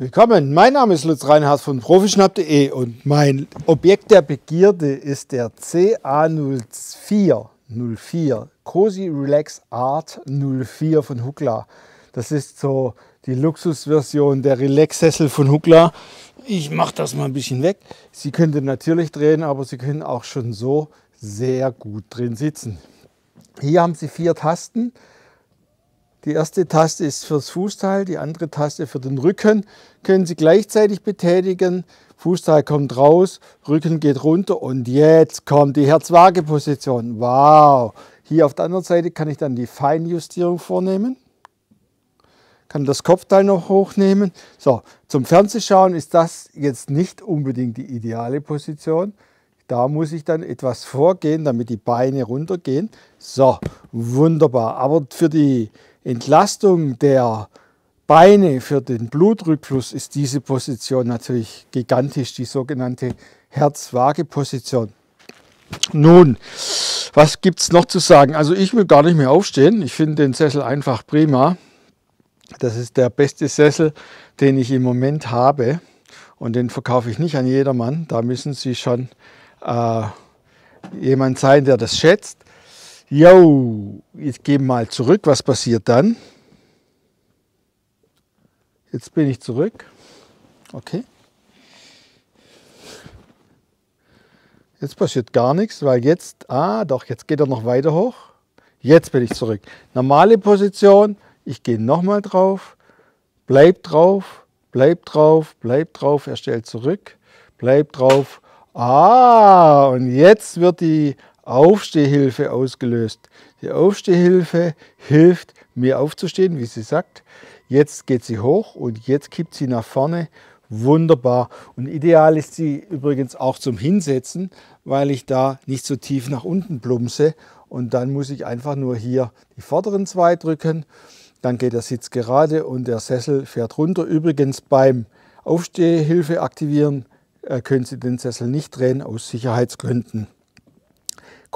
Willkommen, mein Name ist Lutz Reinhardt von profischnapp.de und mein Objekt der Begierde ist der CA0404, Cozy Relax Art 04 von Hukla. Das ist so die Luxusversion der Relax-Sessel von Hukla. Ich mache das mal ein bisschen weg. Sie könnte natürlich drehen, aber Sie können auch schon so sehr gut drin sitzen. Hier haben Sie vier Tasten. Die erste Taste ist fürs Fußteil, die andere Taste für den Rücken. Können Sie gleichzeitig betätigen. Fußteil kommt raus, Rücken geht runter und jetzt kommt die Herzwaageposition. Wow! Hier auf der anderen Seite kann ich dann die Feinjustierung vornehmen. Kann das Kopfteil noch hochnehmen. So, zum Fernsehschauen ist das jetzt nicht unbedingt die ideale Position. Da muss ich dann etwas vorgehen, damit die Beine runtergehen. So, wunderbar. Aber für die Entlastung der Beine für den Blutrückfluss ist diese Position natürlich gigantisch, die sogenannte Herz-Waage-Position. Nun, was gibt es noch zu sagen? Also ich will gar nicht mehr aufstehen. Ich finde den Sessel einfach prima. Das ist der beste Sessel, den ich im Moment habe. Und den verkaufe ich nicht an jedermann. Da müssen Sie schon äh, jemand sein, der das schätzt. Jo, ich gehe mal zurück. Was passiert dann? Jetzt bin ich zurück. Okay. Jetzt passiert gar nichts, weil jetzt, ah doch, jetzt geht er noch weiter hoch. Jetzt bin ich zurück. Normale Position, ich gehe nochmal drauf, bleib drauf, bleib drauf, bleib drauf, er stellt zurück, bleib drauf. Ah, und jetzt wird die Aufstehhilfe ausgelöst. Die Aufstehhilfe hilft mir aufzustehen, wie sie sagt. Jetzt geht sie hoch und jetzt kippt sie nach vorne. Wunderbar. Und ideal ist sie übrigens auch zum Hinsetzen, weil ich da nicht so tief nach unten plumpse. Und dann muss ich einfach nur hier die vorderen zwei drücken. Dann geht der Sitz gerade und der Sessel fährt runter. Übrigens beim Aufstehhilfe aktivieren äh, können Sie den Sessel nicht drehen aus Sicherheitsgründen.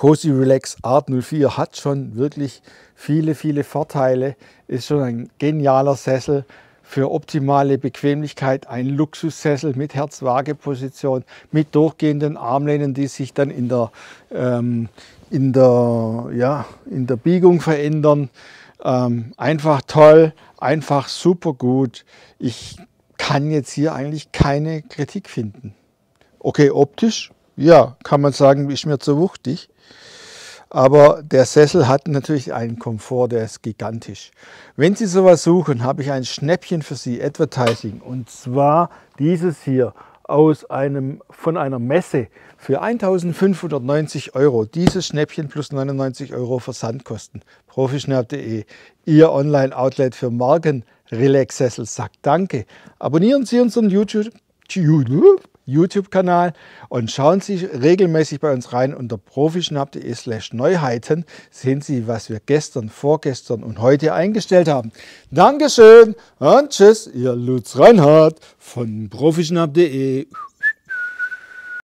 Cozy Relax Art 04 hat schon wirklich viele, viele Vorteile. Ist schon ein genialer Sessel für optimale Bequemlichkeit. Ein Luxussessel mit Herzwaageposition, mit durchgehenden Armlehnen, die sich dann in der, ähm, in der, ja, in der Biegung verändern. Ähm, einfach toll, einfach super gut. Ich kann jetzt hier eigentlich keine Kritik finden. Okay, optisch ja, kann man sagen, ist mir zu wuchtig. Aber der Sessel hat natürlich einen Komfort, der ist gigantisch. Wenn Sie sowas suchen, habe ich ein Schnäppchen für Sie, Advertising. Und zwar dieses hier aus einem, von einer Messe für 1590 Euro. Dieses Schnäppchen plus 99 Euro Versandkosten. Profischnapp.de, Ihr Online-Outlet für Marken. Relax Sessel sagt Danke. Abonnieren Sie unseren YouTube. YouTube-Kanal und schauen Sie regelmäßig bei uns rein unter profischnapp.de slash Neuheiten sehen Sie, was wir gestern, vorgestern und heute eingestellt haben. Dankeschön und tschüss, Ihr Lutz Reinhardt von profischnapp.de.